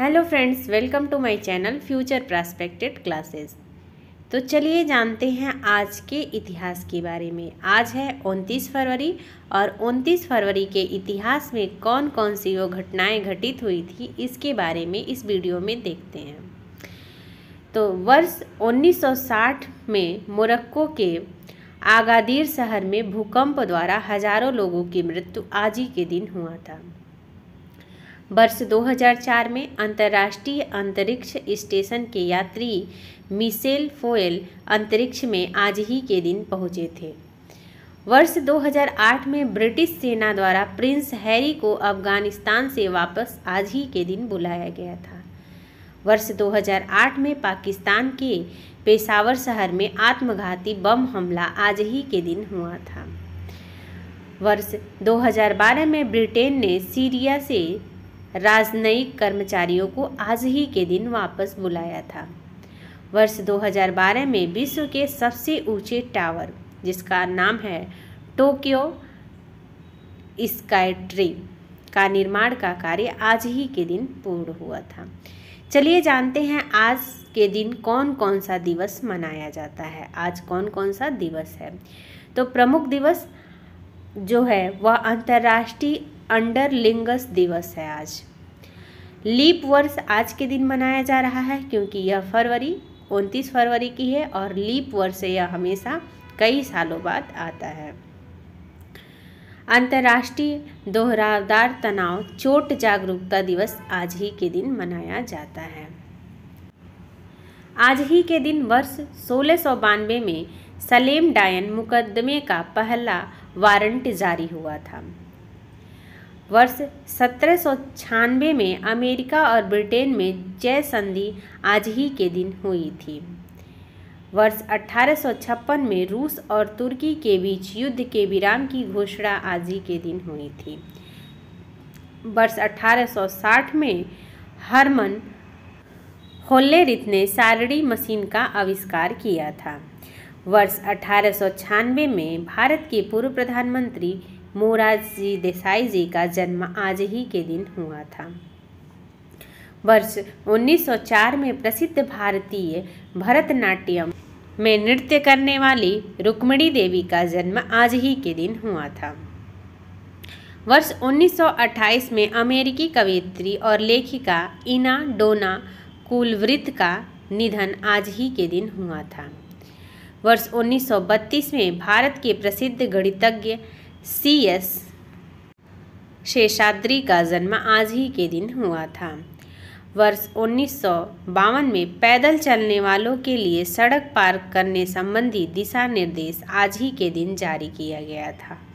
hello friends welcome to my channel future prospected classes तो चलिए जानते हैं आज के इतिहास के बारे में आज है 29 फरवरी और 29 फरवरी के इतिहास में कौन कौन सी वो घटनाएं घटित हुई थी इसके बारे में इस वीडियो में देखते हैं तो वर्ष 1960 में मोरक्को के आगादीर शहर में भूकंप द्वारा हजारों लोगों की मृत्यु आज ही के दिन हुआ था वर्ष 2004 में अंतर्राष्ट्रीय अंतरिक्ष स्टेशन के यात्री मिशेल फोयल अंतरिक्ष में आज ही के दिन पहुंचे थे वर्ष 2008 में ब्रिटिश सेना द्वारा प्रिंस हैरी को अफगानिस्तान से वापस आज ही के दिन बुलाया गया था वर्ष 2008 में पाकिस्तान के पेशावर शहर में आत्मघाती बम हमला आज ही के दिन हुआ था वर्ष 2012 में ब्रिटेन ने सीरिया से राजनयिक कर्मचारियों को आज ही के दिन वापस बुलाया था वर्ष 2012 में विश्व के सबसे ऊंचे टावर जिसका नाम है टोक्यो स्काई ट्री का निर्माण का कार्य आज ही के दिन पूर्ण हुआ था चलिए जानते हैं आज के दिन कौन कौन सा दिवस मनाया जाता है आज कौन कौन सा दिवस है तो प्रमुख दिवस जो है वह अंतर्राष्ट्रीय लिंगस दिवस है आज लीप वर्ष आज के दिन मनाया जा रहा है क्योंकि यह फरवरी उनतीस फरवरी की है और लीप वर्ष यह हमेशा कई सालों बाद आता है अंतर्राष्ट्रीय दोहरावदार तनाव चोट जागरूकता दिवस आज ही के दिन मनाया जाता है आज ही के दिन वर्ष सोलह में सलेम डायन मुकदमे का पहला वारंट जारी हुआ था वर्ष सत्रह में अमेरिका और ब्रिटेन में जय संधि आज ही के दिन हुई थी वर्ष 1856 में रूस और तुर्की के बीच युद्ध के विराम की घोषणा आज ही के दिन हुई थी वर्ष 1860 में हरमन होल्लेरिथ ने सारणी मशीन का आविष्कार किया था वर्ष अठारह में भारत के पूर्व प्रधानमंत्री मोरारजी देसाई जी का जन्म आज ही के दिन हुआ था वर्ष 1904 में प्रसिद्ध भारतीय भरतनाट्यम में नृत्य करने वाली रुक्मणी देवी का जन्म आज ही के दिन हुआ था वर्ष 1928 में अमेरिकी कवित्री और लेखिका इना डोना कुलवृत का निधन आज ही के दिन हुआ था वर्ष 1932 में भारत के प्रसिद्ध गणितज्ञ सी एस शेषाद्री का जन्म आज ही के दिन हुआ था वर्ष उन्नीस में पैदल चलने वालों के लिए सड़क पार करने संबंधी दिशा निर्देश आज ही के दिन जारी किया गया था